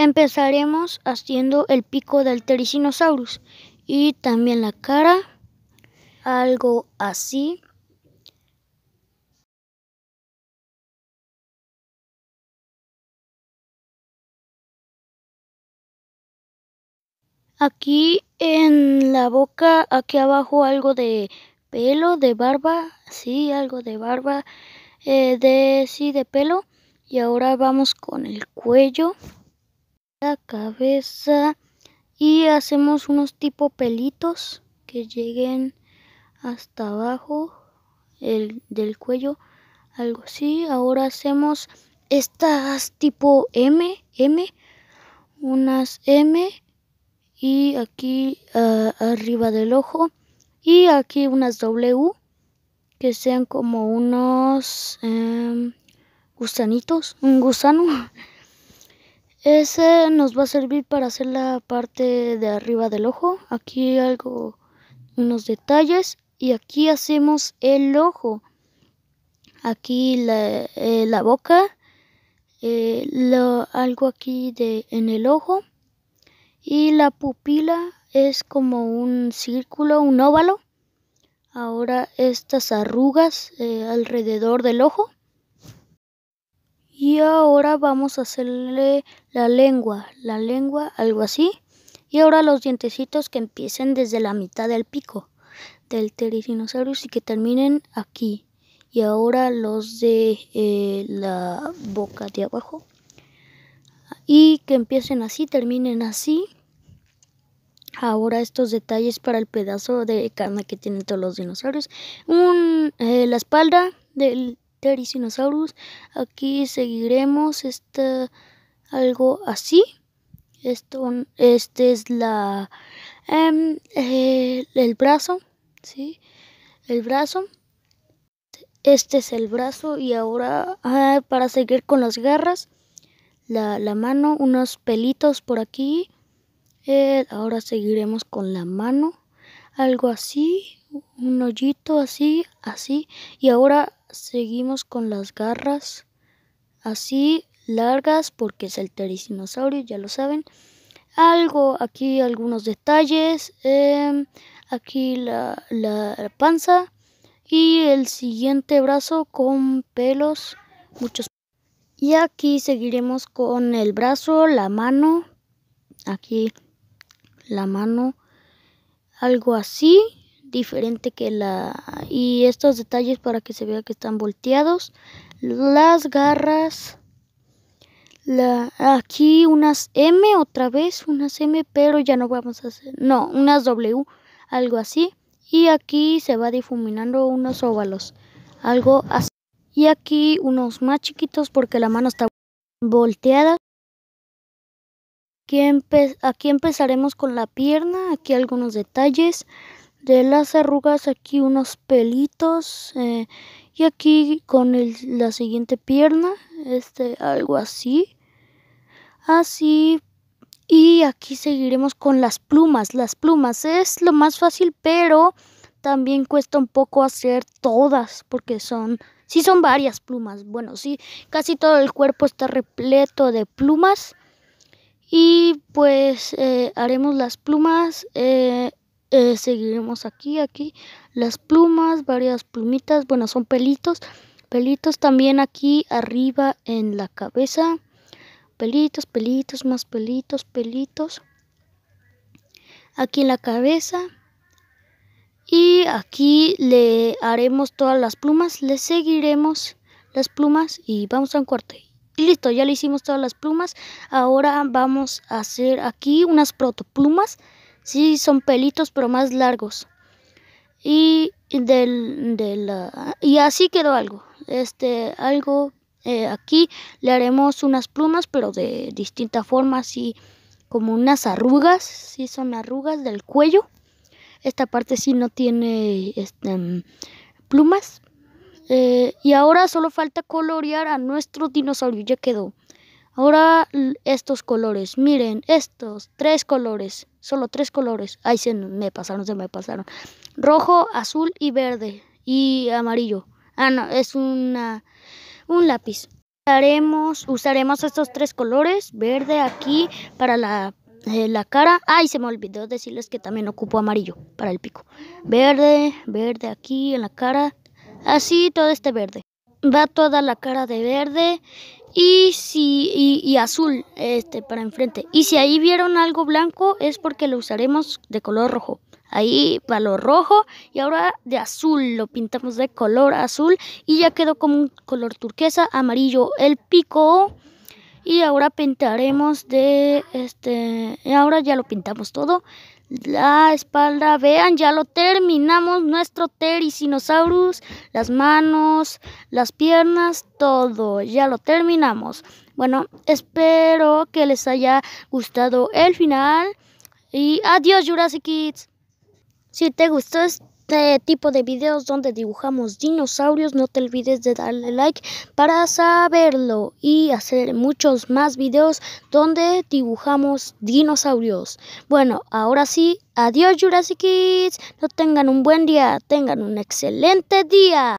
Empezaremos haciendo el pico del Tericinosaurus y también la cara, algo así. Aquí en la boca, aquí abajo algo de pelo, de barba, sí, algo de barba, eh, de sí, de pelo. Y ahora vamos con el cuello la cabeza y hacemos unos tipo pelitos que lleguen hasta abajo el, del cuello, algo así. Ahora hacemos estas tipo M, M, unas M y aquí arriba del ojo y aquí unas W que sean como unos em, gusanitos, un gusano. Ese nos va a servir para hacer la parte de arriba del ojo. Aquí algo, unos detalles. Y aquí hacemos el ojo. Aquí la, eh, boca. Eh, lo, algo aquí de, en el ojo. Y la pupila es como un círculo, un óvalo. Ahora estas arrugas eh, alrededor del ojo. Y ahora vamos a hacerle la lengua, la lengua, algo así. Y ahora los dientecitos que empiecen desde la mitad del pico del pterosaurio y que terminen aquí. Y ahora los de eh, la boca de abajo. Y que empiecen así, terminen así. Ahora estos detalles para el pedazo de carne que tienen todos los dinosaurios. Eh, la espalda del Tericinosaurus, Aquí seguiremos esta, algo así. Esto este es la em, eh, el brazo, ¿sí? El brazo. Este es el brazo y ahora ah, para seguir con las garras, la, mano, unos pelitos por aquí. Eh, ahora seguiremos con la mano, algo así, un hoyito así, así. Y ahora seguimos con las garras así largas porque es el tericinosaurio, ya lo saben. Algo, aquí algunos detalles, em, aquí la, la panza y el siguiente brazo con pelos, muchos. Y aquí seguiremos con el brazo, la mano, aquí la mano, algo así diferente que la y estos detalles para que se vea que están volteados las garras la aquí unas M otra vez unas M pero ya no vamos a hacer no unas W algo así y aquí se va difuminando unos óvalos algo así y aquí unos más chiquitos porque la mano está volteada aquí, aquí empezaremos con la pierna aquí algunos detalles de las arrugas aquí unos pelitos eh, y aquí con la siguiente pierna este algo así así y aquí seguiremos con las plumas las plumas es lo más fácil pero también cuesta un poco hacer todas porque son sí son varias plumas bueno sí casi todo el cuerpo está repleto de plumas y pues eh, haremos las plumas eh, eh, seguiremos aquí, aquí. Las plumas, varias plumitas, bueno, son pelitos. Pelitos también aquí arriba en la cabeza. Pelitos, pelitos, más pelitos, pelitos. Aquí en la cabeza. Y aquí le haremos todas las plumas, le seguiremos las plumas y vamos a un corte. Y listo, ya le hicimos todas las plumas. Ahora vamos a hacer aquí unas protoplumas. Sí, son pelitos, pero más largos. Y, del, ah, y así quedó algo. Este, algo eh, aquí le haremos unas plumas, pero de distinta forma, así como unas arrugas. Sí, son arrugas del cuello. Esta parte sí no tiene este, mm, plumas. Eh, y ahora solo falta colorear a nuestro dinosaurio. Ya quedó. Ahora estos colores. Miren, estos tres colores. Solo tres colores. Ay, se me pasaron, se me pasaron. Rojo, azul y verde. Y amarillo. Ah, no, es una, un lápiz. Usaremos, usaremos estos tres colores. Verde aquí para la, eh, la cara. Ay, se me olvidó decirles que también ocupo amarillo para el pico. Verde, verde aquí en la cara. Así todo este verde va toda la cara de verde y si y, azul este para enfrente y si ahí vieron algo blanco es porque lo usaremos de color rojo ahí va lo rojo y ahora de azul lo pintamos de color azul y ya quedó como un color turquesa amarillo el pico y ahora pintaremos de este ahora ya lo pintamos todo la espalda. Vean, ya lo terminamos nuestro Tericinosaurus. Las manos, las piernas, todo. Ya lo terminamos. Bueno, espero que les haya gustado el final. Y adiós Jurassic Kids. Si te gustó este este tipo de videos donde dibujamos dinosaurios. No te olvides de darle like para saberlo y hacer muchos más videos donde dibujamos dinosaurios. Bueno, ahora sí, adiós Jurassic Kids. No tengan un buen día, tengan un excelente día.